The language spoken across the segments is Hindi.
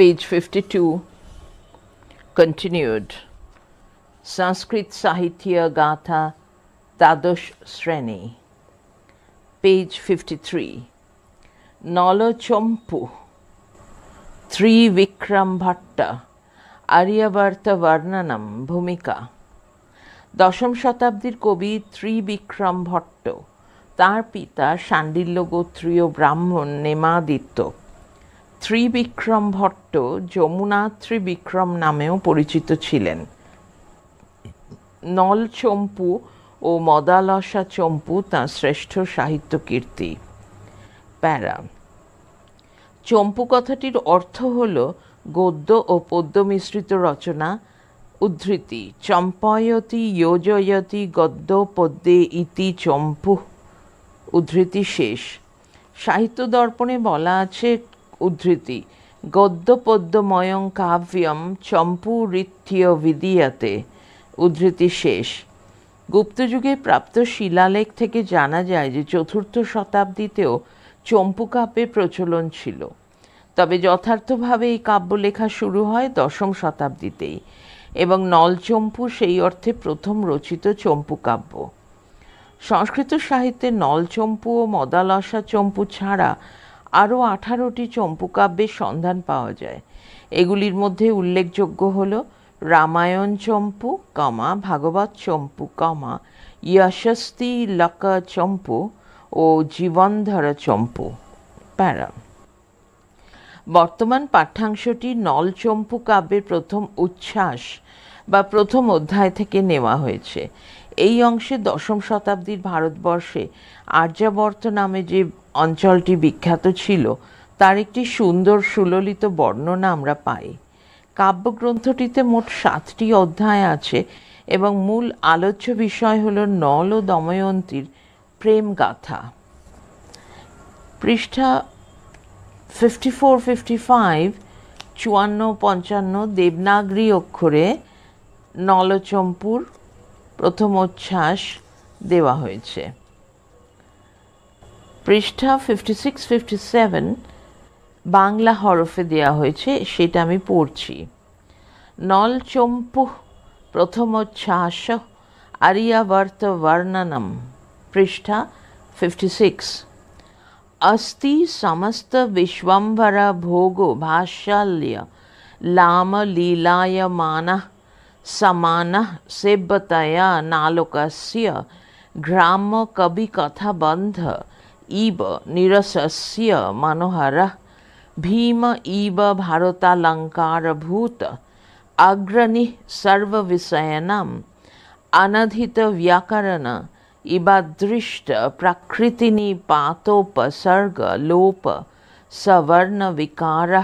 page 52 continued Sanskrit Sahitya Gatha tadush Sreni page 53 Nala Chompu Three Vikram Bhatta আরিয়াবার্তা বর্ণানম ভূমিকা দশম শতাব্দীর কবি ত্রিবিক্রম ভট্ট তার পিতা শাণ্ডিল্য গোত্রীয় ব্রাহ্মণ নেমাদিত্য ত্রিবিক্রম ভট্ট যমুনা ত্রিবিক্রম নামেও পরিচিত ছিলেন নল চম্পু ও মদালসা চম্পু তাঁর শ্রেষ্ঠ সাহিত্য কীর্তি প্যারা চম্পু কথাটির অর্থ হল গদ্য ও পদ্য মিশ্রিত রচনা উদ্ধৃতি চম্পয়তি যোজয়তি গদ্য পদ্যে ইতি চম্পু উদ্ধৃতি শেষ সাহিত্য দর্পণে বলা আছে উদ্ধৃতি গদ্যপদ্যময়ং কাব্যম চম্পুরিথ্য বিদিয়াতে উদ্ধৃতি শেষ গুপ্তযুগে প্রাপ্ত শিলালেখ থেকে জানা যায় যে চতুর্থ শতাব্দীতেও চম্পু কাব্যের প্রচলন ছিল তবে যথার্থভাবে এই কাব্য লেখা শুরু হয় দশম শতাব্দীতেই এবং নলচম্পু সেই অর্থে প্রথম রচিত চম্পু কাব্য সংস্কৃত সাহিত্যে নলচম্পু ও মদালসা চম্পু ছাড়া আরও আঠারোটি চম্পুকাব্যের সন্ধান পাওয়া যায় এগুলির মধ্যে উল্লেখযোগ্য হল রামায়ণ চম্পু কমা ভাগবত চম্পু কমা ইয়শস্তি লকা চম্পু ও জীবনধারা চম্পু প্যারা বর্তমান পাঠ্যাংশটি নলচম্পু কাব্যের প্রথম উচ্ছ্বাস বা প্রথম অধ্যায় থেকে নেওয়া হয়েছে এই অংশে দশম শতাব্দীর ভারতবর্ষে আর্যাবর্ত নামে যে অঞ্চলটি বিখ্যাত ছিল তার একটি সুন্দর সুললিত বর্ণনা আমরা পাই কাব্যগ্রন্থটিতে মোট সাতটি অধ্যায় আছে এবং মূল আলোচ্য বিষয় হল নল ও দময়ন্তীর প্রেম গাথা পৃষ্ঠা ফিফটি ফোর ফিফটি ফাইভ চুয়ান্ন পঞ্চান্ন দেবনাগরী অক্ষরে নলচম্পুর প্রথমোচ্ছ্বাস দেওয়া হয়েছে পৃষ্ঠা fifty six fifty seven Bangla হরফে দেওয়া হয়েছে সেটা আমি পড়ছি নলচম্পু প্রথমোচ্ছ্বাস আরিয়াবর্ত বর্ণনম পৃষ্ঠা ফিফটি সিক্স অস্তি সমস্ত अस्ति समस्तविश्वम्भरभोगो भाषल्य लामलीलायमानः समानः सेब्बतया नालोकस्य घ्रामकविकथाबन्ध इव निरसस्य मनोहर भीम इव भारतालङ्कारभूत अग्रणिः सर्वविषयाणाम् अनधितव्याकरण इवादृष्ट विकार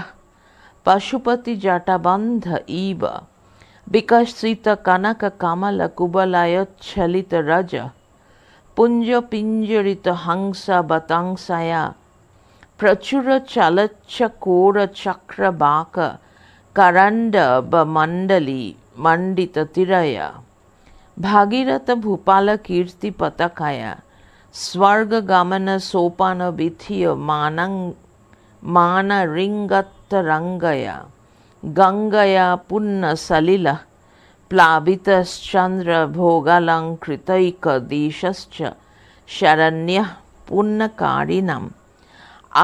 पशुपति जटबंध इव विकसित कनक कमल कुबलय छलित रज पुंज पिंजरित हंस बतंसया प्रचुर चलच्छ कोर चक्र बाक करंड मंडली मंडित तिरय भागीरथ भूपाल कीर्ति पतकय स्वर्ग गमन सोपान विथिय मानंग मान रिंगत रंगया गङ्गया पुन्नसलिलः प्लावितश्चन्द्रभोगालङ्कृतैकदेशश्च शरण्यः पुण्यकारिणम्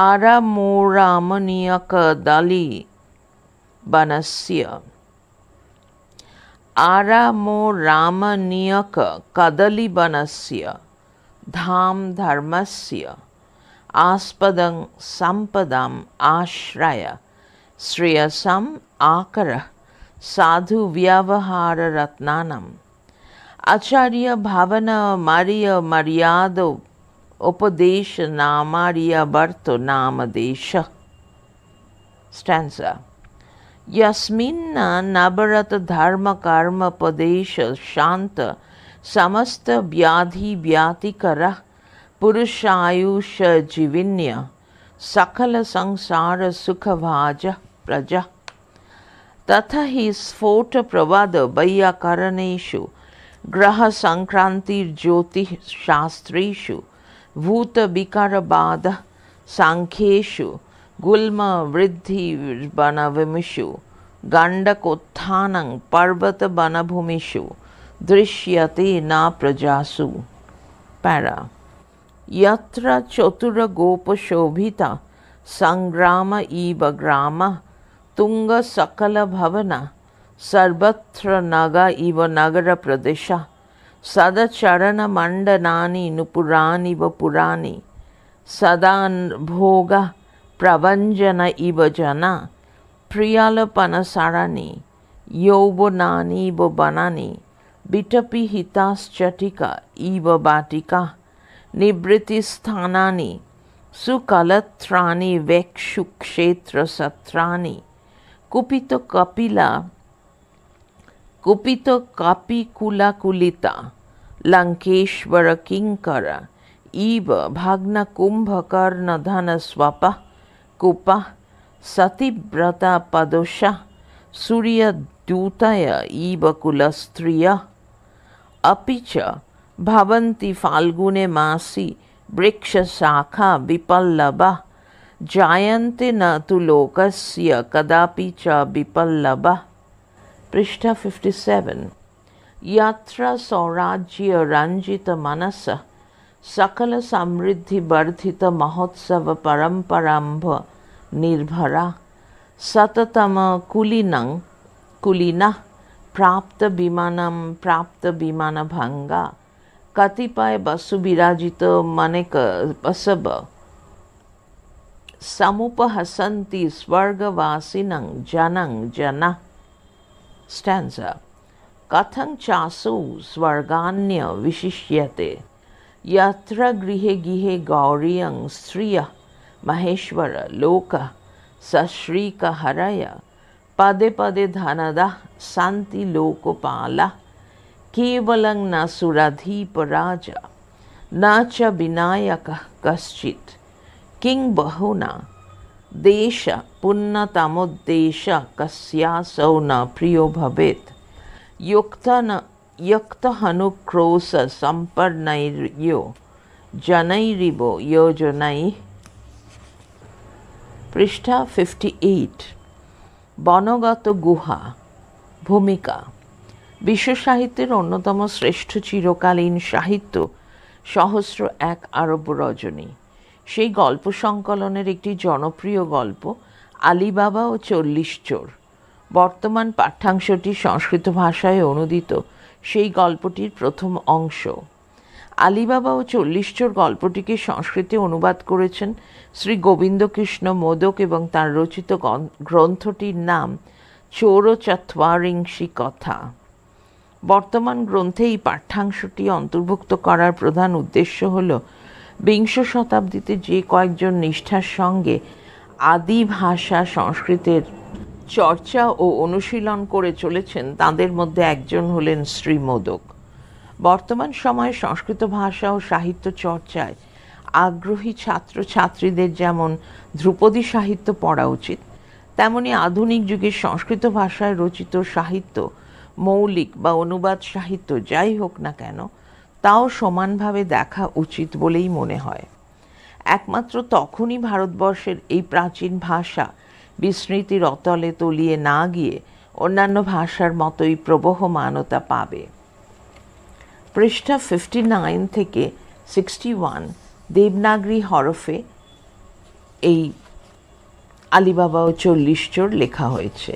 आरमोरामणीयकदली वनस्य आरामो रामनियक कदलिवनस्य धाम धर्मस्य आस्पदं सम्पदाम् आश्रय श्रेयसम् आकर साधु व्यवहार आचार्य मारिय मर्याद उपदेश साधुव्यवहाररत्नानाम् आचार्यभावनमर्यमर्यादो उपदेशनामार्यवर्तो नामदेशः स्टेन्सा यस्मिन् सकल संसार सुखभाज प्रजा तथा ही स्फोट प्रवाद वैयाकरणेशु ग्रह संक्रांतिर्ज्योतिषास्त्रु भूत विकार बाद सांख्येशु गुल्म वृद्धि वन विमिषु गंडकोत्थान पर्वत वन भूमिषु दृश्यते न प्रजासु पैरा यत्र चतुर गोप संग्राम इव ग्रामा तुंग सकल भवन सर्वत्र नग इव नगर प्रदेश सदचरण मंडना नुपुराव पुराणी सदा भोग प्रभंजन इव जना प्रियलपन सरणी यौवना बनानी बिटपी हिताश्चटिका इव बाटिका निवृत्तिस्थानी सुकलत्राणि वेक्षुक्षेत्र सत्राणि कुपित कपिला कुपित तो कापिकुलाकुलिता लङ्केश्वर किङ्कर इव सतीव्रता कुपः सूर्य सूर्यदूतय इव कुल स्त्रिय अपिच भवन्ति फाल्गुने वृक्ष शाखा विपल्लवः जायन्ते न तु लोकस्य कदापि च विपल्लभ पृष्ठ समृद्धि वर्धित महोत्सव परंपरांभ निर्भरा कतिपय कुलिनः विराजित Maneck कतिपयवसुविराजितमनेकवसव samupahasanti svargavasinang janang jana. Stanza Kathang chasu svarganya vishishyate yatra grihe gihe gauriyang sriya maheshwara loka sashrika haraya पदे पदे धनदा शांति लोकपाला केवलं न सुराधीप राजा न च विनायक कश्चित् किंबहुना देश पुन्नतमुद्देश कस्यासौ न प्रियो भवेत् युक्तन युक्तहनुक्रोशसम्पन्नैर्यो जनैरिव योजनैः পৃষ্ঠা ফিফটি এইট বনগত গুহা ভূমিকা বিশ্ব সাহিত্যের অন্যতম শ্রেষ্ঠ চিরকালীন সাহিত্য সহস্র এক আরব্য রজনী সেই গল্প সংকলনের একটি জনপ্রিয় গল্প আলিবাবা ও চল্লিশ চোর বর্তমান পাঠ্যাংশটি সংস্কৃত ভাষায় অনুদিত সেই গল্পটির প্রথম অংশ আলিবাবা ও চল্লিশ চোর গল্পটিকে সংস্কৃতে অনুবাদ করেছেন শ্রী গোবিন্দকৃষ্ণ মোদক এবং তার রচিত গ্রন্থটির নাম চোর ও কথা বর্তমান গ্রন্থে এই পাঠ্যাংশটি অন্তর্ভুক্ত করার প্রধান উদ্দেশ্য হল বিংশ শতাব্দীতে যে কয়েকজন নিষ্ঠার সঙ্গে আদি ভাষা সংস্কৃতের চর্চা ও অনুশীলন করে চলেছেন তাদের মধ্যে একজন হলেন শ্রী মোদক বর্তমান সময়ে সংস্কৃত ভাষা ও সাহিত্য চর্চায় আগ্রহী ছাত্র ছাত্রীদের যেমন ধ্রুপদী সাহিত্য পড়া উচিত তেমনি আধুনিক যুগে সংস্কৃত ভাষায় রচিত সাহিত্য মৌলিক বা অনুবাদ সাহিত্য যাই হোক না কেন তাও সমানভাবে দেখা উচিত বলেই মনে হয় একমাত্র তখনই ভারতবর্ষের এই প্রাচীন ভাষা বিস্মৃতির অতলে তলিয়ে না গিয়ে অন্যান্য ভাষার মতোই প্রবহমানতা পাবে পৃষ্ঠা ফিফটি নাইন থেকে সিক্সটি ওয়ান দেবনাগরী হরফে এই আলিবাবা ও চল্লিশ চোর লেখা হয়েছে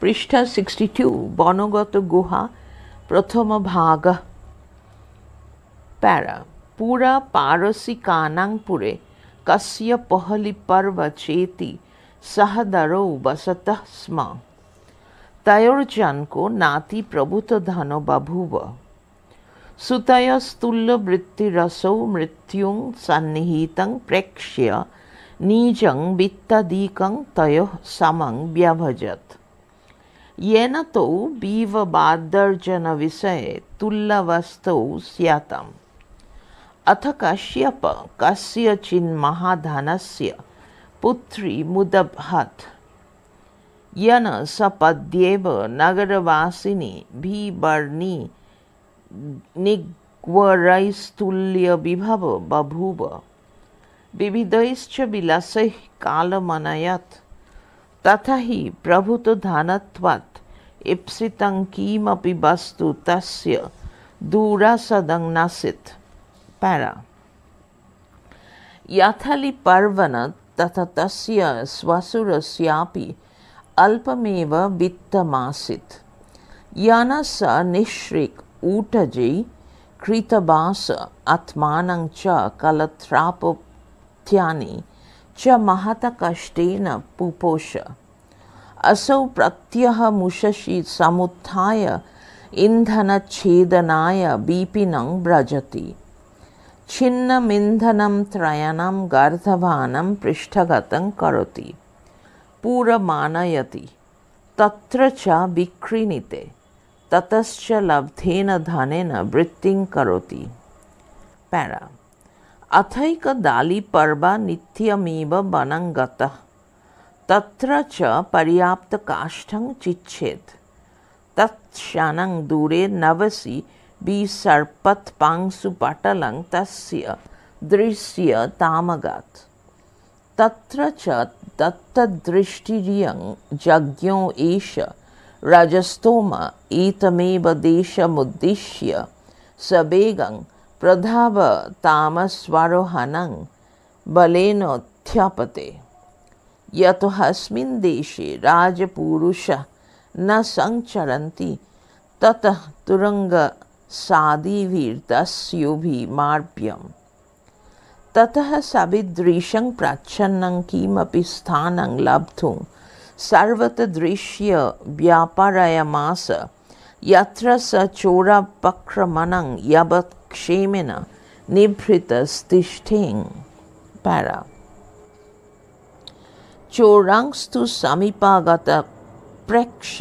পৃষ্ঠা সিক্সটি টু বনগত গুহা प्रथम भाग पैरा पूरा पारसी कानांगपुरे कस्य पहली पर्व चेति सहदरो वसत स्म तयोर्जन को नाति प्रभुत धन बभूव सुतय स्तुल्य वृत्तिरसौ मृत्यु सन्निहित प्रेक्ष्य नीजं वित्तदीक तय समं व्यभजत येन तौ बीवबादर्जनविषये तुल्यवस्तौ स्यातम् अथ कश्यप कस्यचिन्महाधनस्य पुत्री मुदभत् येन सपद्येव नगरवासिनी भीबर्णी निग्वरैस्तुल्यविभव बभूव विविधैश्च विलसैः कालमनयत् तथा ही प्रभुतधनत्वात् इप्सितं किमपि वस्तु तस्य दूरासदं नासीत् पैरा यथलि पर्वन तथा तस्य स्वसुरस्यापि अल्पमेव वित्तमासीत् यानस निश्रिक ऊटजे कृतबास आत्मानं च कलत्रापोत्यानि च महत महतकष्टेन पुपोष असौ प्रत्यह मुशशि समुत्थाय इन्धनच्छेदनाय बीपिनं व्रजति छिन्नमिन्धनं त्रयणं गर्धवानं पृष्ठगतं करोति पूरमानयति तत्र च विक्रीणीते ततश्च लब्धेन धनेन वृत्तिं करोति पैरा अथैक अथैकदालिपर्व नित्यमेव वनं गतः तत्र च पर्याप्त काष्ठं चिच्छेत् तत्क्षणं दूरे नवसि पांसु पटलं तस्य दृश्य तामगत तत्र च दत्तदृष्टिर्यं यज्ञो एष रजस्तोम एतमेव देशमुद्दिश्य सवेगं प्रधाव तामस्वारोहणं बलेनोत्थ्यापते यतो हस्मिन् देशे राजपुरुषः न सञ्चरन्ति ततः तुरङ्गसादिभिर्तस्योभिमार्प्यम् ततः सविदृशं प्रच्छन्नं किमपि स्थानं लब्धुं सर्वतदृश्य व्यापारयमास यत्र स चोरपक्रमणं यवत् क्षेमेन निभृतस्तिष्ठेङ् para. චෝරංස්තු සමිපාගත ප්‍රෙක්ෂ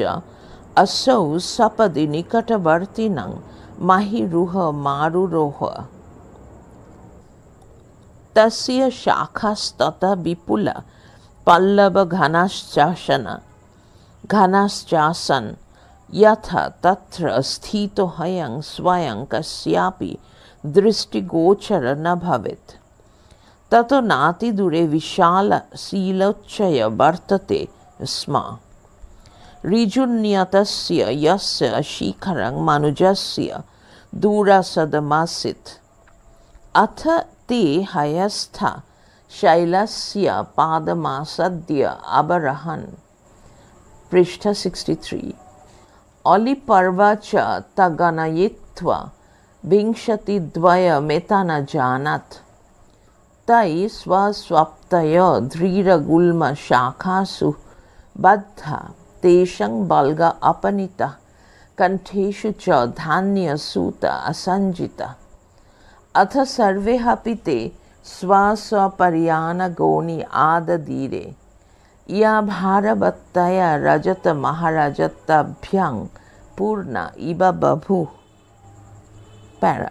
අසෞ සපදි නිකටවර්තිනං මහිරුහ මාරුරෝහ. තස්සිය ශාකස්තත විපුල පල්ලව ඝනශ්චාසන ඝනශ්චාසන් यथा तत्र स्थितो हयं स्वयं कस्यापि दृष्टिगोचर न भवेत् ततो नातिदूरे विशालशीलोच्चय वर्तते स्म ऋजुन्यतस्य यस्य शिखरं मनुजस्य दूरसदमासीत् अथ ते हयस्था शैलस्य पादमासद्य अबरहन् पृष्ठ थ्री अलिपर्वच विंशति ऑलिपर्व च तगणयित्वा विंशतिद्वयमेतनजानत् तै स्वस्वप्तय शाखासु बद्ध तेषं बल्ग अपनीत कंठेशु च धान्य सूत असंजित अथ सर्वे अपि ते स्वस्वपर्यानगोणि आदधीरे या भारवत्तया रजतमहारजताभ्यां पूर्ण इव बभूः para.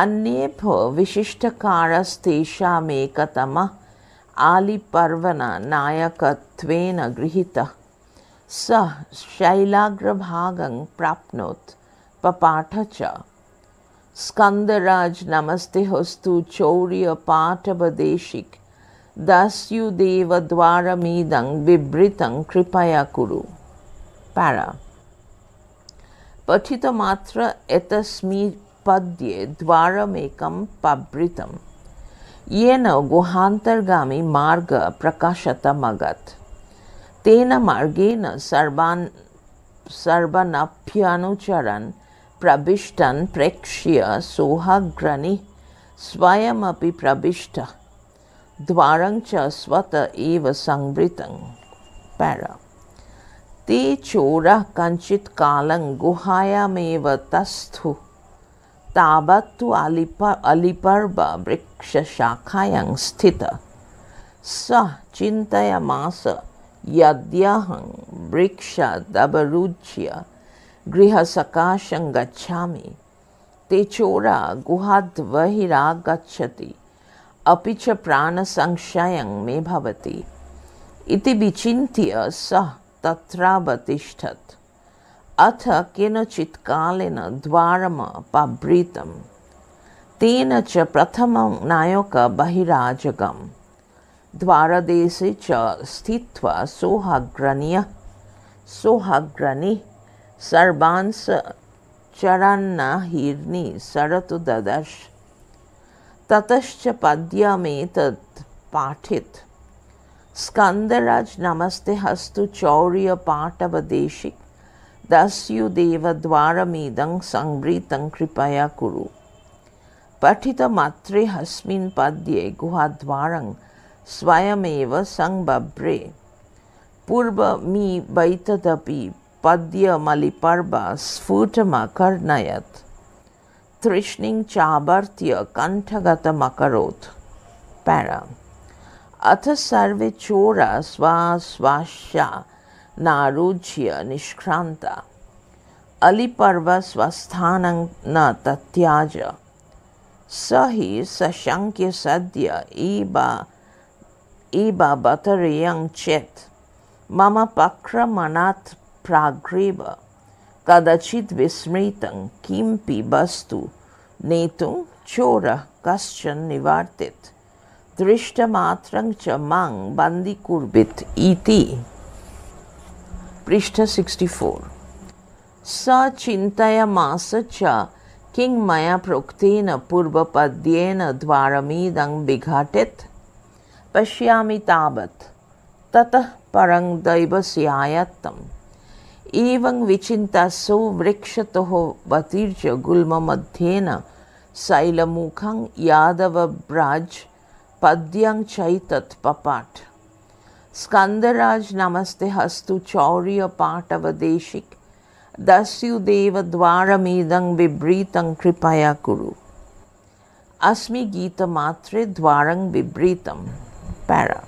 अन्येभ्यो विशिष्टकारस्तेषामेकतमः आलिपर्वणनायकत्वेन गृहीतः सः शैलाग्रभागं प्राप्नोत् पपाठ च स्कन्दराज नमस्ते होस्तु चौर्यपाठवदेशिक दास्युदेवद्वारमिदं विवृतं कृपया कुरु para पठितमात्र एतस्मि पद्ये द्वारमेकं पवृतं येन गुहान्तर्गामि मार्ग प्रकाशतमगत् तेन मार्गेण सर्वान् सर्वनभ्यनुचरन् प्रविष्टन् प्रेक्ष्य सोहाग्रणिः स्वयमपि प्रविष्टः द्वारंच स्वत एव संवृतं पैरा ते चोरः कंचित कालं गुहायामेव तस्थु ताबत्तु अलिप अलिपर्व वृक्षशाखायां स्थित स चिन्तयमास यद्यहं वृक्ष वृक्षदवरुज्य गृहसकाशं गच्छामि ते चोरा गुहाद्बहिरागच्छति अपिच प्राण प्राणसंशयं मे भवति इति विचिन्त्य सः तत्रावतिष्ठत् अथ केनचित् कालेन द्वारमपभृतं तेन च प्रथमं नायकबहिराजगं द्वारदेशे च स्थित्वा सोहाग्रणीयः सोहाग्रणिः सर्वान् स चरन्नाहिर्नि सरतु ददर्श ततश्च पद्यमेत पाठित स्कंदराज नमस्ते हस्तु चौर्य द्वार मेदं संवृतं कृपया कुरु मात्रे हस्मिन पद्ये द्वारं स्वयमेव संबभ्रे पूर्वमी वैतदपि पद्यमलिपर्वा स्फुटमकर्णयत् तृष्णिं चाबर्त्य कण्ठगतमकरोत् पैरा अथ सर्वे चोरा स्वाश्वास्या नारुज्य अलिपर्व स्वस्थान न त्याज स ही सशंक्य सद्य ईब एव चेत मम पक्रमणात् प्राग्रीव कदाचित् विस्मृत किमपि वस्तु ने चोर कश्चन निवार्तित् दृष्टमात्र च मां बन्दीकुर्वित् इति पृष्ठ 64 स चिन्तयमास च किं मया प्रोक्तेन पूर्वपद्येन द्वारमिदं विघटित् पश्यामि तावत् ततः परं दैवस्यायत्तम् एवं विचिन्तासौ वृक्षतः वतीर्य गुल्ममध्येन शैलमुखं यादवव्राज पद्यं चैतत्पपाठ स्कंदराज नमस्ते हस्तु चौर्य पाटव देशिक चौर्यपाठवदेशिक दस्युदेवद्वारमेदं विब्रीतं कृपया कुरु अस्मि गीतमात्रे द्वारं विब्रीतं पैरा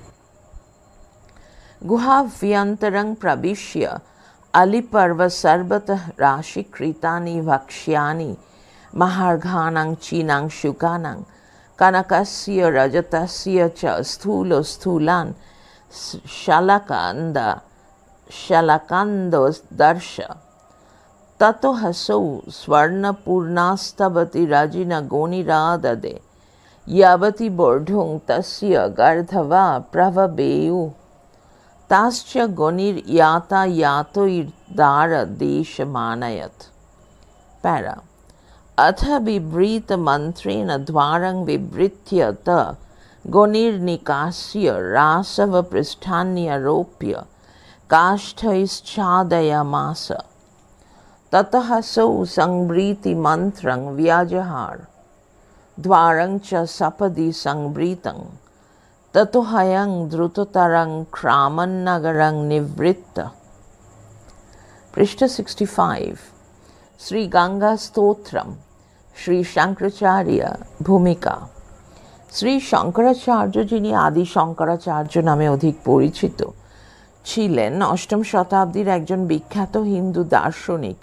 गुहाभ्यन्तरं प्रविश्य राशि राशिकृतानि वक्ष्यानि महार्घानां चीनां शुकानां कनकस्य रजतस्य च स्थूलो स्थूलान् शलकान्द शलकान्दोदर्श ततो हसौ स्वर्णपूर्णास्तवति रजिनगोनिराददे यावति बोढुं तस्य गर्धवा प्रवभेयुः ताश्च देश मानयत पैरा अथ विवृत मंत्रेण द्वारं बिभृत्य त गोनिर्निकास्य रासवपृष्ठान्यरोप्य काष्ठैश्चादयमास ततः सौ सङ्वृतिमन्त्रं व्यजहार द्वारं च सपदि सङ्वृतं ততহায়াং দ্রুততরং ক্রামন্নগরং নিবৃত্ত পৃষ্ঠা সিক্সটি ফাইভ শ্রী গঙ্গা স্তোত্রম শ্রী শঙ্করাচার্য ভূমিকা শ্রী শঙ্করাচার্য যিনি আদি শঙ্করাচার্য নামে অধিক পরিচিত ছিলেন অষ্টম শতাব্দীর একজন বিখ্যাত হিন্দু দার্শনিক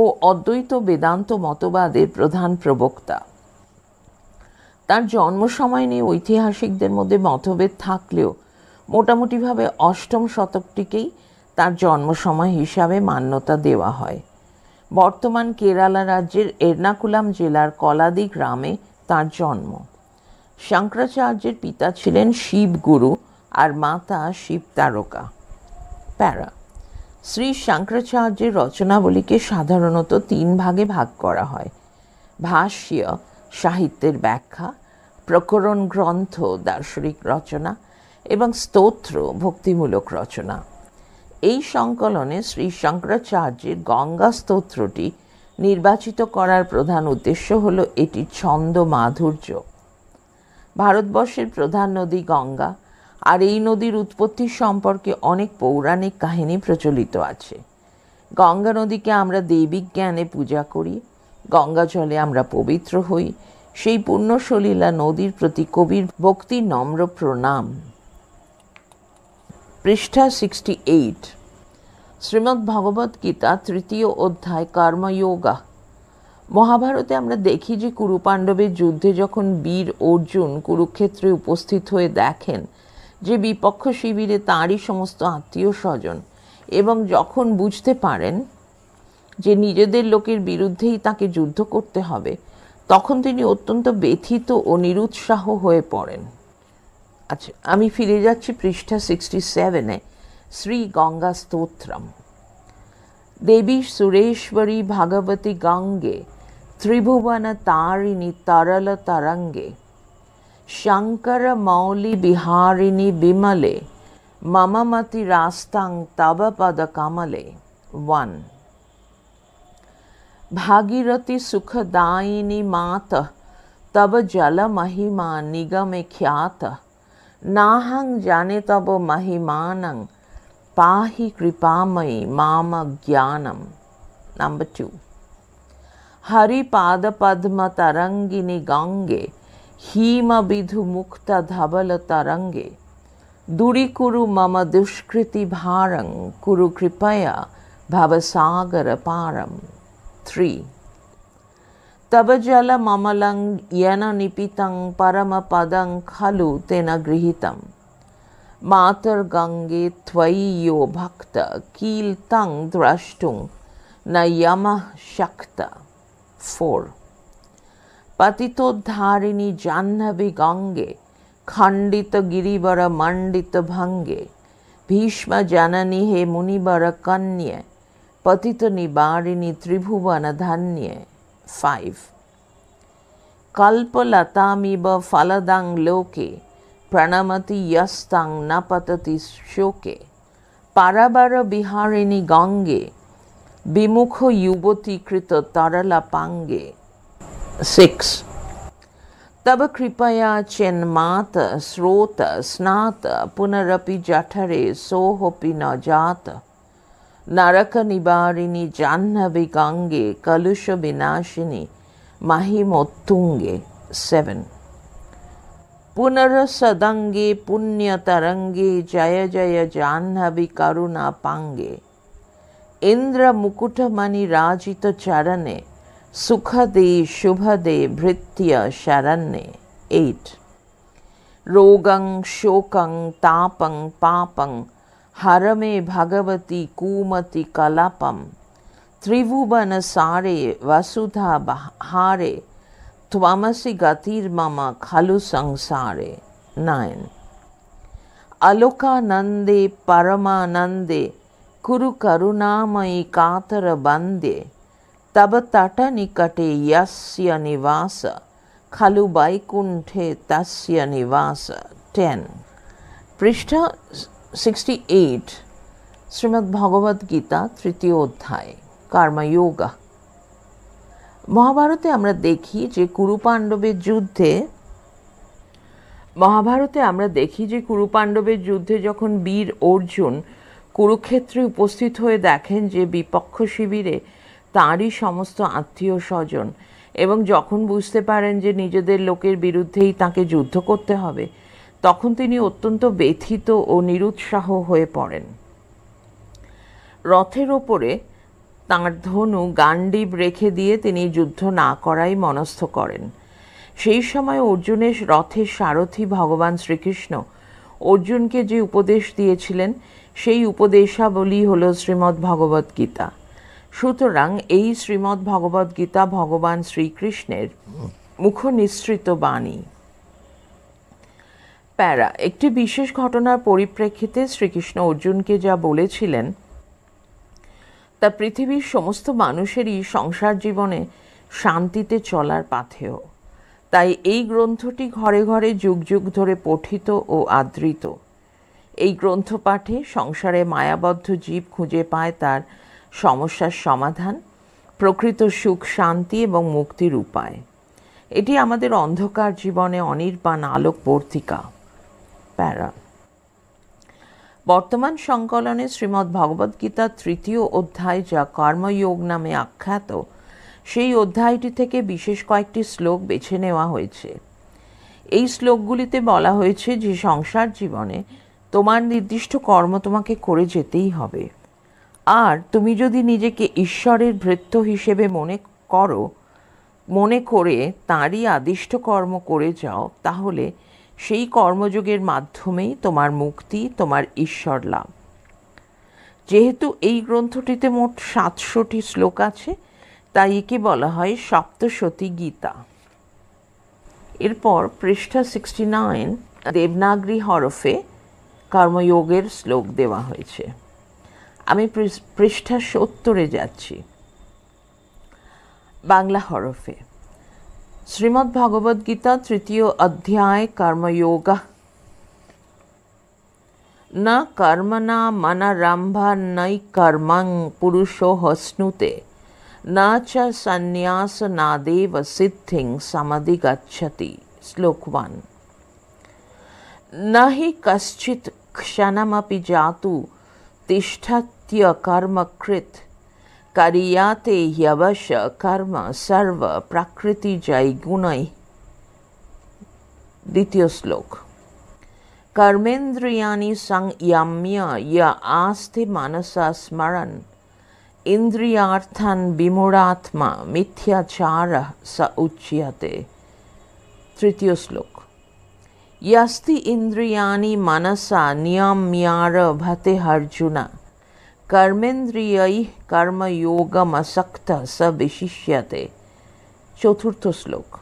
ও অদ্বৈত বেদান্ত মতবাদের প্রধান প্রবক্তা তার জন্ম সময় নিয়ে ঐতিহাসিকদের মধ্যে মতভেদ থাকলেও মোটামুটিভাবে অষ্টম শতকটিকেই তার জন্ম সময় হিসাবে মান্যতা দেওয়া হয় বর্তমান কেরালা রাজ্যের এর্নাকুলাম জেলার কলাদি গ্রামে তার জন্ম শঙ্করাচার্যের পিতা ছিলেন শিবগুরু আর মাতা শিব তারকা প্যারা শ্রী শঙ্করাচার্যের রচনাবলীকে সাধারণত তিন ভাগে ভাগ করা হয় ভাষ্য সাহিত্যের ব্যাখ্যা প্রকরণ গ্রন্থ দার্শনিক রচনা এবং স্তোত্র ভক্তিমূলক রচনা এই সংকলনে শ্রী শঙ্করাচার্যের গঙ্গা স্তোত্রটি নির্বাচিত করার প্রধান উদ্দেশ্য হল এটি ছন্দ মাধুর্য ভারতবর্ষের প্রধান নদী গঙ্গা আর এই নদীর উৎপত্তি সম্পর্কে অনেক পৌরাণিক কাহিনী প্রচলিত আছে গঙ্গা নদীকে আমরা দেবী জ্ঞানে পূজা করি গঙ্গা জলে আমরা পবিত্র হই সেই পুণ্যসলীলা নদীর প্রতি কবির ভক্তি নম্র প্রণাম পৃষ্ঠা সিক্সটি এইট শ্রীমৎ ভগবত গীতা তৃতীয় অধ্যায় কর্মযোগা মহাভারতে আমরা দেখি যে কুরুপাণ্ডবের যুদ্ধে যখন বীর অর্জুন কুরুক্ষেত্রে উপস্থিত হয়ে দেখেন যে বিপক্ষ শিবিরে তাঁরই সমস্ত আত্মীয় স্বজন এবং যখন বুঝতে পারেন যে নিজেদের লোকের বিরুদ্ধেই তাকে যুদ্ধ করতে হবে তখন তিনি অত্যন্ত ব্যথিত ও নিরুৎসাহ হয়ে পড়েন আচ্ছা আমি ফিরে যাচ্ছি পৃষ্ঠা সিক্সটি সেভেনে শ্রী গঙ্গা স্তোত্রম দেবী সুরেশ্বরী ভাগবতী গঙ্গে ত্রিভুবন তারিণী তরল তরঙ্গে শঙ্কর মৌলি বিহারিণী বিমলে মমমতি রাস্তাং তব পদ কমলে ওয়ান भागीरथी सुखदायिनी मात तब जल महिमा निगम ख्यात नाहं जाने तब महिमान पाहि कृपामयि माम ज्ञानम नंबर टू हरिपाद पद्म तरंगिनी गंगे हीम विधु मुक्त धवल तरंगे दुरी कुरु मम दुष्कृति भारं कुरु कृपया भवसागर पारम 3. Tabajala mamalang yana nipitang paramapadang khalu tena grihitam. Matar gange tvayo bhakta kil tang drashtung na yama shakta. 4. पतितोद्धारिणी Jahnavi Gange खंडित गिरिवर मंडित भंगे भीष्म जननी हे मुनिवर कन्ये पतित निबारिणी त्रिभुवन धन्य फाइव कल्पलतामिब फलदांग लोके प्रणमति यस्तांग न पतति शोके पारबर बिहारिणी गंगे विमुख युवती कृत तरला पांगे सिक्स तब कृपया चेन्मात स्रोत स्नात पुनरपि जठरे सोहपि न जात नरक निवारिणी जाह्नवी गंगे कलुष विनाशिनी महिमोत्तुंगे सेवन पुनर्सदंगे पुण्य तरंगे जय जय जाह्नवी करुणा पांगे इंद्र मुकुटमणि राजित चरणे सुखदे शुभदे भृत्य शरण्ये एट रोगं शोकं तापं पापं హరమే భగవతి కూమతి కలపం త్రిభువన సారే వసుధా హారే త్వమసి గతిర్మమ ఖలు సంసారే నైన్ అలోకానందే పరమానందే కురు కరుణామయి కాతర బందే తబ తట నికటే యస్య నివాస ఖలు వైకుంఠే తస్య నివాస టెన్ పృష్ఠ 68 শ্রীমদ্ ভগবদ গীতা তৃতীয় অধ্যায় কর্মযোগা মহাভারতে আমরা দেখি যে কুরুপাণ্ডবের যুদ্ধে মহাভারতে আমরা দেখি যে কুরুপাণ্ডবের যুদ্ধে যখন বীর অর্জুন কুরুক্ষেত্রে উপস্থিত হয়ে দেখেন যে বিপক্ষ শিবিরে তাঁরই সমস্ত আত্মীয় স্বজন এবং যখন বুঝতে পারেন যে নিজেদের লোকের বিরুদ্ধেই তাকে যুদ্ধ করতে হবে তখন তিনি অত্যন্ত ব্যথিত ও নিরুৎসাহ হয়ে পড়েন রথের ওপরে তাঁর ধনু গান্ডিব রেখে দিয়ে তিনি যুদ্ধ না করাই মনস্থ করেন সেই সময় অর্জুনের রথের সারথি ভগবান শ্রীকৃষ্ণ অর্জুনকে যে উপদেশ দিয়েছিলেন সেই উপদেশাবলী হল শ্রীমদ্ ভগবত গীতা সুতরাং এই শ্রীমদ্ ভগবদ্গীতা ভগবান শ্রীকৃষ্ণের মুখনিসৃত বাণী প্যারা একটি বিশেষ ঘটনার পরিপ্রেক্ষিতে শ্রীকৃষ্ণ অর্জুনকে যা বলেছিলেন তা পৃথিবীর সমস্ত মানুষেরই সংসার জীবনে শান্তিতে চলার পাথেয় তাই এই গ্রন্থটি ঘরে ঘরে যুগ যুগ ধরে পঠিত ও আদৃত এই গ্রন্থ পাঠে সংসারে মায়াবদ্ধ জীব খুঁজে পায় তার সমস্যার সমাধান প্রকৃত সুখ শান্তি এবং মুক্তির উপায় এটি আমাদের অন্ধকার জীবনে অনির্বাণ আলোক পর্তিকা প্যারা বর্তমান সংকলনে শ্রীমদ্ ভগবদ্গীতার তৃতীয় অধ্যায় যা কর্মযোগ নামে আখ্যাত সেই অধ্যায়টি থেকে বিশেষ কয়েকটি শ্লোক বেছে নেওয়া হয়েছে এই শ্লোকগুলিতে বলা হয়েছে যে সংসার জীবনে তোমার নির্দিষ্ট কর্ম তোমাকে করে যেতেই হবে আর তুমি যদি নিজেকে ঈশ্বরের ভৃত্য হিসেবে মনে করো মনে করে তাঁরই আদিষ্ট কর্ম করে যাও তাহলে সেই কর্মযোগের মাধ্যমেই তোমার মুক্তি তোমার ঈশ্বর লাভ যেহেতু এই গ্রন্থটিতে মোট সাতশোটি শ্লোক আছে তাই একে বলা হয় সপ্তশতী গীতা এরপর পৃষ্ঠা সিক্সটি নাইন দেবনাগরী হরফে কর্মযোগের শ্লোক দেওয়া হয়েছে আমি পৃষ্ঠা সত্তরে যাচ্ছি বাংলা হরফে श्रीमद् भागवत गीता तृतीय अध्याय कर्मयोग न कर्म कर्मणा मनरंभा नई कर्म पुरुषो हस्नुते न च संन्यास नादेव सिद्धि समधि गच्छति श्लोक वन न ही कश्चित क्षणमपि जातु तिष्ठत्य कर्मकृत कार्याते यवश कर्म सर्व प्रकृति जय गुण द्वितीय श्लोक कर्मेन्द्रिया संयम्य य आस्ति मनसा स्मरण इंद्रियार्थन विमूढ़ात्मा मिथ्याचार स उच्यते तृतीय श्लोक यस्ति इंद्रियाणि मनसा नियम्यार भते अर्जुना कर्मेन्द्रिय कर्मयोगम असक्त स विशिष्यते चतुर्थ श्लोक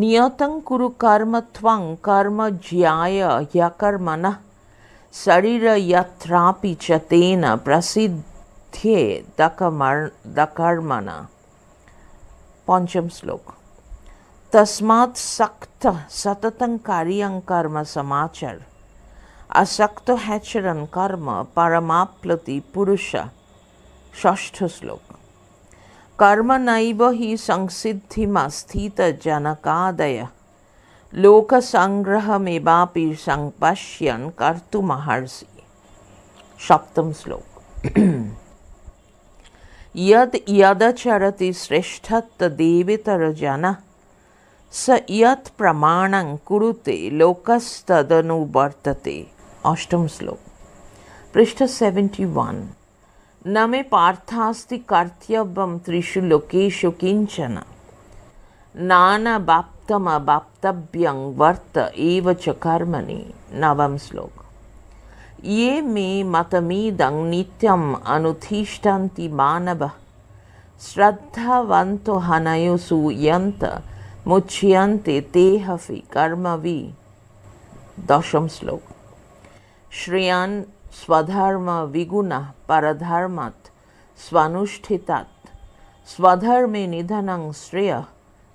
नियतं कुरु कर्म त्वं कर्म ज्याय यकर्मन शरीर यत्रापि च तेन प्रसिद्धे दकमर् दकर्मण पंचम श्लोक तस्मात् सक्त सततं कार्यं कर्म समाचर असक्त हैचरण कर्म परमाप्लुति पुरुष षष्ठ श्लोक कर्म नैव हि जनकादय लोक संग्रह मेवापि संपश्यन कर्तु महर्षि सप्तम श्लोक यद यदचरति जन स यत् प्रमाणं कुरुते लोकस्तदनुवर्तते अष्टम श्लोक पृष्ठ वन न मे पार्थास्ति कर्तव्यम त्रिषु लोकेशु किंचन नानवाप्तमवाप्तव्यं वर्त एव च कर्मणि नवम श्लोक ये मे मतमीदं नित्यम् अनुतिष्ठन्ति मानवः श्रद्धावन्तो हनयो सूयन्त मुच्यन्ते तेहफि कर्मवि दशम श्लोक श्रेयान स्वधर्म विगुण परधर्मात् स्वानुष्ठितात् स्वधर्मे निधनं श्रेय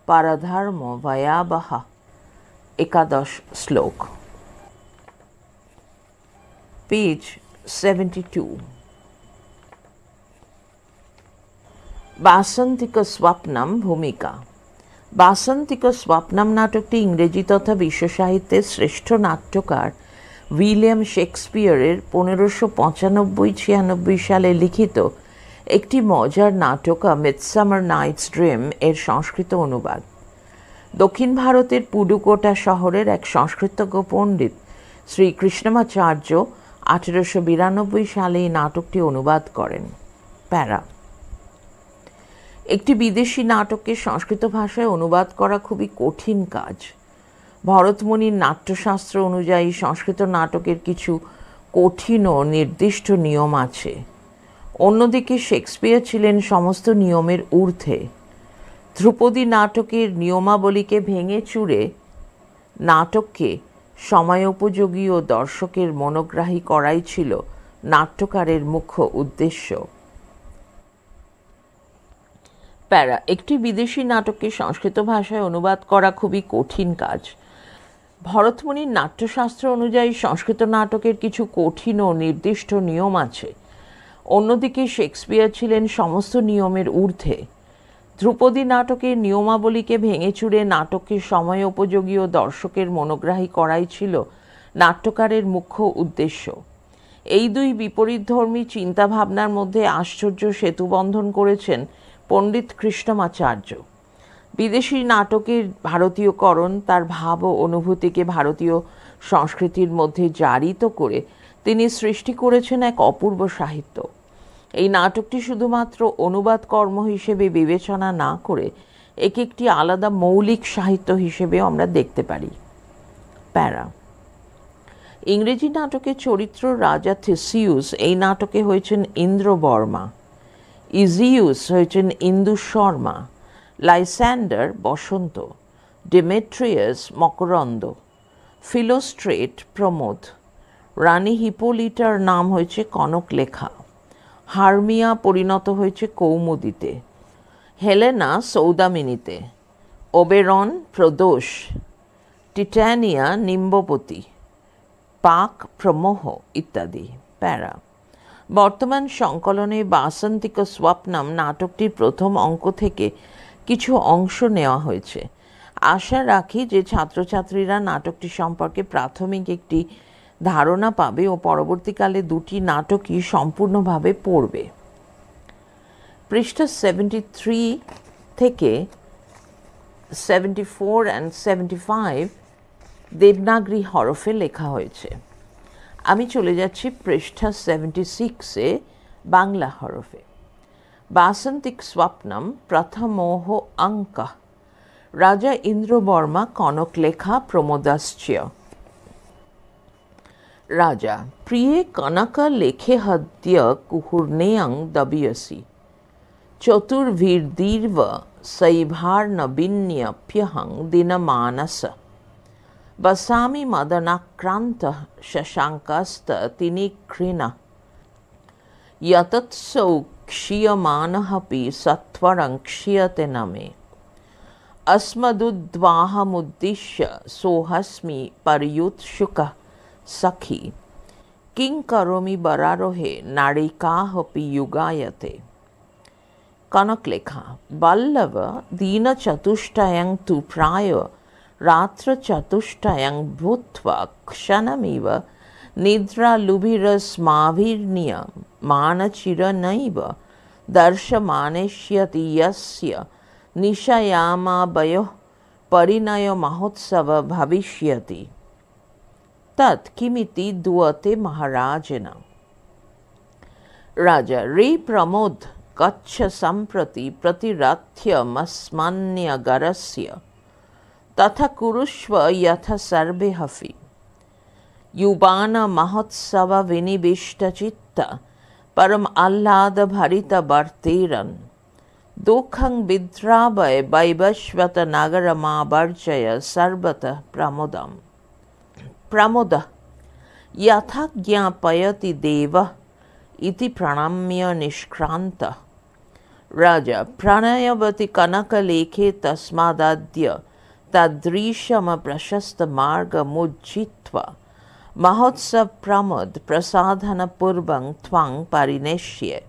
परधर्म वयावह एकादश श्लोक पेज 72 বাসন্তিক স্বপ্নম ভূমিকা বাসন্তিক স্বপ্নম নাটকটি ইংরেজি তথা বিশ্ব শ্রেষ্ঠ নাট্যকার উইলিয়াম শেক্সপিয়ারের পনেরোশো পঁচানব্বই ছিয়ানব্বই সালে লিখিত একটি মজার নাটক মিডসামার নাইটস ড্রিম এর সংস্কৃত অনুবাদ দক্ষিণ ভারতের পুডুকোটা শহরের এক সংস্কৃতজ্ঞ পণ্ডিত শ্রী কৃষ্ণমাচার্য আঠেরোশো বিরানব্বই সালে এই নাটকটি অনুবাদ করেন প্যারা একটি বিদেশি নাটককে সংস্কৃত ভাষায় অনুবাদ করা খুবই কঠিন কাজ ভরতমণির নাট্যশাস্ত্র অনুযায়ী সংস্কৃত নাটকের কিছু কঠিন ও নির্দিষ্ট নিয়ম আছে অন্যদিকে শেক্সপিয়ার ছিলেন সমস্ত নিয়মের ঊর্ধ্বে ধ্রুপদী নাটকের নিয়মাবলীকে ভেঙে চুড়ে নাটককে সময়োপযোগী ও দর্শকের মনোগ্রাহী করাই ছিল নাট্যকারের মুখ্য উদ্দেশ্য প্যারা একটি বিদেশি নাটককে সংস্কৃত ভাষায় অনুবাদ করা খুবই কঠিন কাজ ভরতমণির নাট্যশাস্ত্র অনুযায়ী সংস্কৃত নাটকের কিছু কঠিন ও নির্দিষ্ট নিয়ম আছে অন্যদিকে শেক্সপিয়ার ছিলেন সমস্ত নিয়মের ঊর্ধ্বে ধ্রুপদী নাটকের নিয়মাবলীকে ভেঙে চুড়ে নাটকের সময় উপযোগী ও দর্শকের মনোগ্রাহী করাই ছিল নাট্যকারের মুখ্য উদ্দেশ্য এই দুই বিপরীতধর্মী চিন্তাভাবনার মধ্যে আশ্চর্য সেতুবন্ধন করেছেন পণ্ডিত কৃষ্ণমাচার্য বিদেশি নাটকের ভারতীয়করণ তার ভাব ও অনুভূতিকে ভারতীয় সংস্কৃতির মধ্যে জারিত করে তিনি সৃষ্টি করেছেন এক অপূর্ব সাহিত্য এই নাটকটি শুধুমাত্র অনুবাদ কর্ম হিসেবে বিবেচনা না করে এক একটি আলাদা মৌলিক সাহিত্য হিসেবে আমরা দেখতে পারি প্যারা ইংরেজি নাটকের চরিত্র রাজা থেসিউস এই নাটকে হয়েছেন ইন্দ্র বর্মা ইজিউস হয়েছেন Indu Sharma Lysander Basanta Demetrius Makaranda Philostrate Pramod Rani হিপোলিটার নাম হয়েছে কনকলেখা হার্মিয়া পরিণত হয়েছে কৌমুদিতে হেলেনা সৌদামিনীতে ওবেরন প্রদোষ টিটানিয়া নিম্বপতি পাক প্রমোহ ইত্যাদি প্যারা বর্তমান সংকলনে বাসন্তিক স্বপ্নাম নাটকটির প্রথম অঙ্ক থেকে কিছু অংশ নেওয়া হয়েছে আশা রাখি যে ছাত্রছাত্রীরা নাটকটি সম্পর্কে প্রাথমিক একটি ধারণা পাবে ও পরবর্তীকালে দুটি নাটকই সম্পূর্ণভাবে পড়বে পৃষ্ঠা সেভেন্টি থ্রি থেকে seventy four and seventy five Devanagari হরফে লেখা হয়েছে আমি চলে যাচ্ছি পৃষ্ঠা সেভেন্টি সিক্সে বাংলা হরফে বাসন্তিকস্বপ্নম প্রথমোহ অঙ্ক রাজা ইন্দ্রবর্মা কনকলেখা প্রমোদাশ্চ রাজা প্রিয়ে কনক লেখে হদ্য কুহুর্নেয়ং দবিয়সি চতুর্ভীর্দীর্ব शैभार्नवीन्यप्यहं दिनमानस वसामि मदनाक्रान्तः शशाङ्कस्ततिनिघ्रिणः यतत्सौ क्षीयमान सत्वर क्षीयते न मे अस्मदुद्वाहमुद्दिश्य सोहस्मी पर्युत्सुकः सखी किं करोमि बरारोहे नाड़िका युगायते कनकलेखा बल्लव दीनचतुष्टयं तु प्राय रात्रचतुष्टयं भूत्वा क्षणमिव निद्रा लुभिरस्माभिर्नियम् मानचिरनैव दर्शमानेष्यति यस्य निशयामाभयोः परिणयमहोत्सवः भविष्यति तत् किमिति दुवते महाराजन राजा रे प्रमोद कच्छ सम्प्रति प्रतिरथ्यमस्मान्यगरस्य तथा कुरुष्व यथ सर्वे हफि युवानमहोत्सवविनिविष्टचित्त परम बर्तीरन दुखं विद्रावय मावर्जय सर्वत प्रमुदं प्रमोद यथा ज्ञापयति देव इति प्रणम्य निष्क्रान्तः रज प्रणयवति कनकलेखे तस्मादाद्य मुज्जित्वा महोत्सव प्रमोद प्रसाधन पूर्वं त्वं परिनेष्य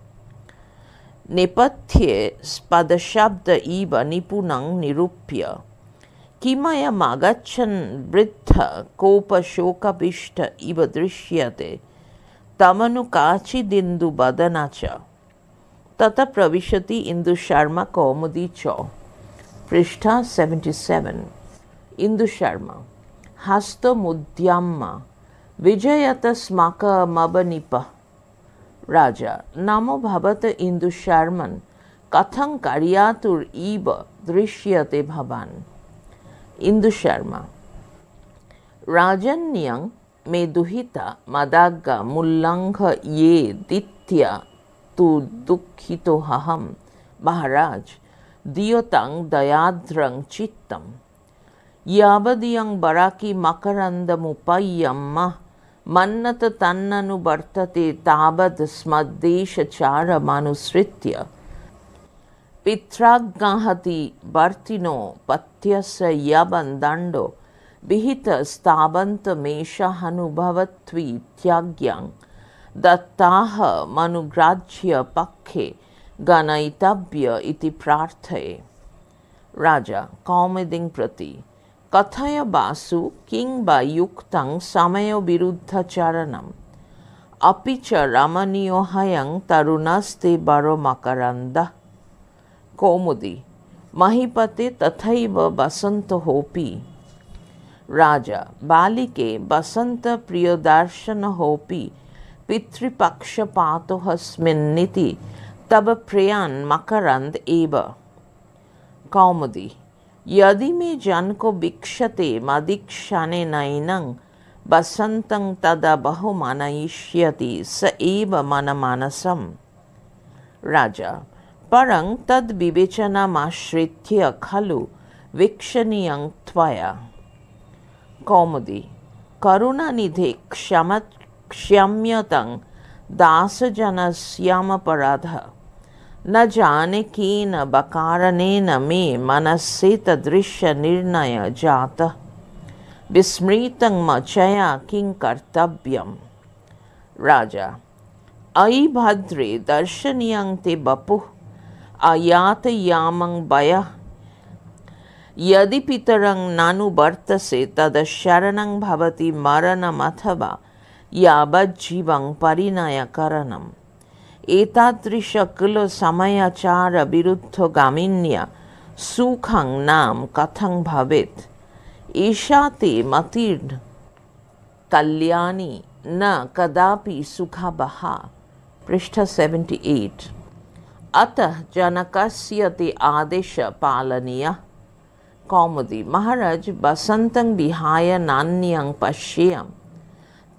नेपथ्ये स्पदशब्द इव निपुणं निरूप्य किमयमागच्छन् वृद्ध कोपशोकपिष्ट इव दृश्यते तमनु काचिदिन्दुवदना च तत प्रविशति इंदुशर्मा कौमुदी च पृष्ठा 77 इंदुशर्मा हस्त मुद्याम्मा विजयतस्माकमवनिप राजा नामो भवत इंदु शर्मन कथं कार्यातुर इव दृश्यते भवान इंदु शर्मा राजन्यं मे दुहिता मदाग्गा मुल्लंघ ये दित्या तु दुखितो दुःखितोऽहं महाराज दियोतं दयाद्रं चित्तम् यावदियं बराकी मकरन्दमुपयं मः मन्नत तन्ननु तन्ननुवर्तते तावद् स्मद्देशचारमनुसृत्य पित्राग्हति वर्तिनो पथ्यस्य यवन्दण्डो विहितस्तावन्तमेषहनुभवत्वीत्याज्ञं दत्ताह मनुग्राज्य पक्षे गणयितव्य इति प्रार्थये राजा कौमुदीं प्रति कथय बासु किं वा युक्तं समयविरुद्धचारणम् अपि च हयं तरुणस्ते मकरंद कौमुदी महीपते तथैव वसन्तोऽपि राजा बालिके वसन्तप्रियदर्शनोऽपि पितृपक्षपातोऽस्मिन्निति तब प्रियान मकरंद एव कौमुदी यदि मे जन को भिक्षते मदीक्षाने नयनं वसन्तं तदा बहु बहुमानयिष्यति स एव मनमानसं राजा परं तद्विवेचनमाश्रित्य खलु वीक्षणीयं त्वया कौमुदी करुणानिधे क्षम क्षम्यतं दासजनस्यामपराधः न न जानकेन न मे तदृश्य निर्णय जात विस्मृत मचया किं कर्तव्यम राजा अयि भद्रे दर्शनीयं ते आयात अयातयामं भय यदि पितरं नानुवर्तसे तद् शरणं भवति मरणमथवा यावज्जीवं परिणयकरणम् एतादृशकुलसमयाचारविरुद्धगामिन्या सुखं नाम कथं भवेत् एषा ते मतिर् कल्याणी न कदापि सुखावहा पृष्ठ एट अतः जनकस्य ते पालनीय कौमुदी महाराज बसंत विहाय नान्यं पश्येयं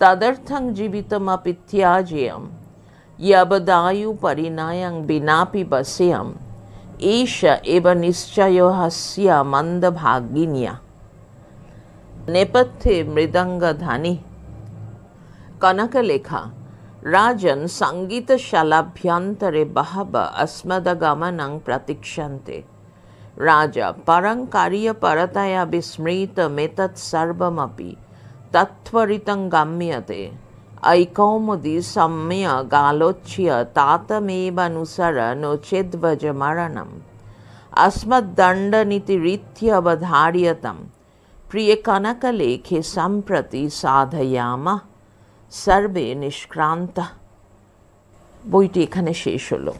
तदर्थं जीवितमपि त्याज्यं यबदायु परिनायं बिनापि बसेयम् ईश एव निश्चयो हस्य मन्दभागिन्या नेपथ्ये लेखा राजन संगीत सङ्गीतशालाभ्यन्तरे बहब अस्मदगमन प्रतीक्षन्ते राजा परं कार्य परतया विस्मृत विस्मृतमेतत् सर्वमपि तत्वरितं गम्यते ऐकौमुदि सम्यगालोच्य तातमेवानुसर नो चेद्वजमरणम् अस्मद्दण्डनीतिरीत्यवधार्यतं प्रियकनकलेखे सम्प्रति সাধয়ামা सर्वे নিষ্ক্রান্ত বইটি এখানে শেষ হলো